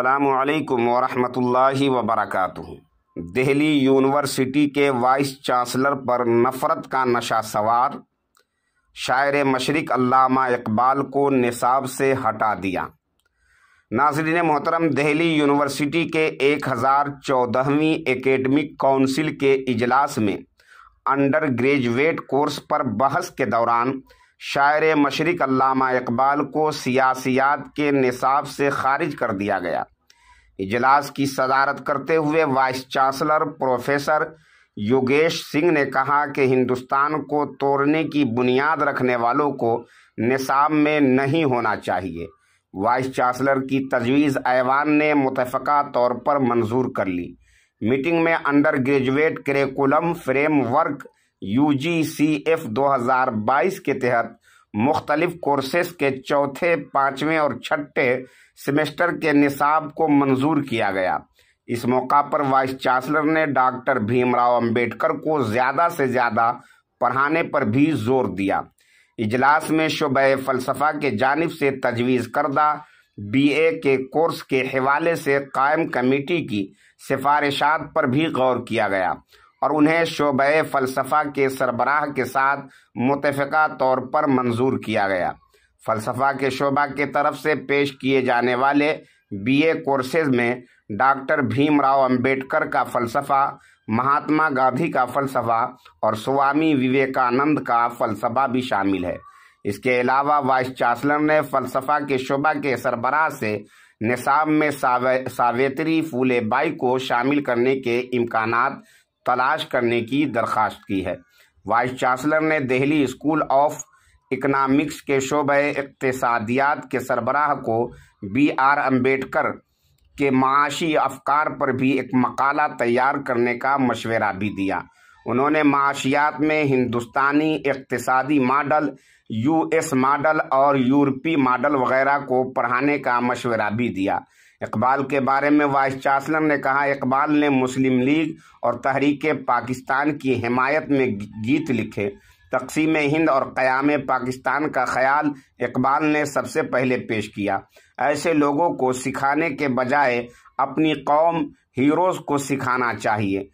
अल्लाम वरहमतुल्लाहि वबरकातुहु दिल्ली यूनिवर्सिटी के वाइस चांसलर पर नफ़रत का नशा सवार शायर मशरक इकबाल को निसाब से हटा दिया नाजरीन मोहतरम दिल्ली यूनिवर्सिटी के एक हज़ार चौदहवीं एकेडमिक काउंसिल के अजलास में अंडर ग्रेजुएट कोर्स पर बहस के दौरान शायर मशरक अलामा इकबाल को सियासियात के निसाब से खारिज कर दिया गया इजलास की सदारत करते हुए vice chancellor professor Yogesh Singh ने कहा कि हिंदुस्तान को तोड़ने की बुनियाद रखने वालों को निसाब में नहीं होना चाहिए वाइस चांसलर की तजवीज़ ऐवान ने मुतफ़ा तौर पर मंजूर कर ली मीटिंग में undergraduate curriculum framework work U G C F दो हज़ार बाईस के तहत मुख्तलिफ कोर्सेस के चौथे पाँचवें और छठे सेमेस्टर के निसाब को मंजूर किया गया इस मौका पर वाइस चांसलर ने डॉक्टर भीमराव अंबेडकर को ज़्यादा से ज़्यादा पढ़ाने पर भी जोर दिया इजलास में शुब फलसफा के जानब से तजवीज़ करदा बी ए के कोर्स के हवाले से कायम कमेटी की सिफारिशात पर भी गौर किया गया और उन्हें शोब फ़लसफ़ा के सरबराह के साथ मुतफ़ा तौर पर मंजूर किया गया फ़लसफ़ा के शोबा के तरफ से पेश किए जाने वाले बीए कोर्सेज में डॉक्टर भीमराव अंबेडकर का फ़लसफ़ा महात्मा गांधी का फ़लसफ़ा और स्वामी विवेकानंद का फ़लसफ़ा भी शामिल है इसके अलावा वाइस चांसलर ने फ़लसफ़ा के शोबा के सरबराह से निसाब में सावे, सावेत्री बाई को शामिल करने के इम्कान तलाश करने की दरखास्त की है वाइस चांसलर ने दिल्ली स्कूल ऑफ इकनॉमिक्स के शोबे इकतसादियात के सरबराह को बी आर अम्बेडकर के माशी अफकार पर भी एक मकाला तैयार करने का मशवरा भी दिया उन्होंने माशियात में हिंदुस्तानी इकतसादी मॉडल यूएस मॉडल और यूरोपी मॉडल वगैरह को पढ़ाने का मशवरा भी दिया इकबाल के बारे में वाइस चांसलर ने कहा इकबाल ने मुस्लिम लीग और तहरीक पाकिस्तान की हिमायत में गीत लिखे तकसीम हिंद और क़याम पाकिस्तान का ख्याल इकबाल ने सबसे पहले पेश किया ऐसे लोगों को सिखाने के बजाय अपनी कौम हीरोज़ को सिखाना चाहिए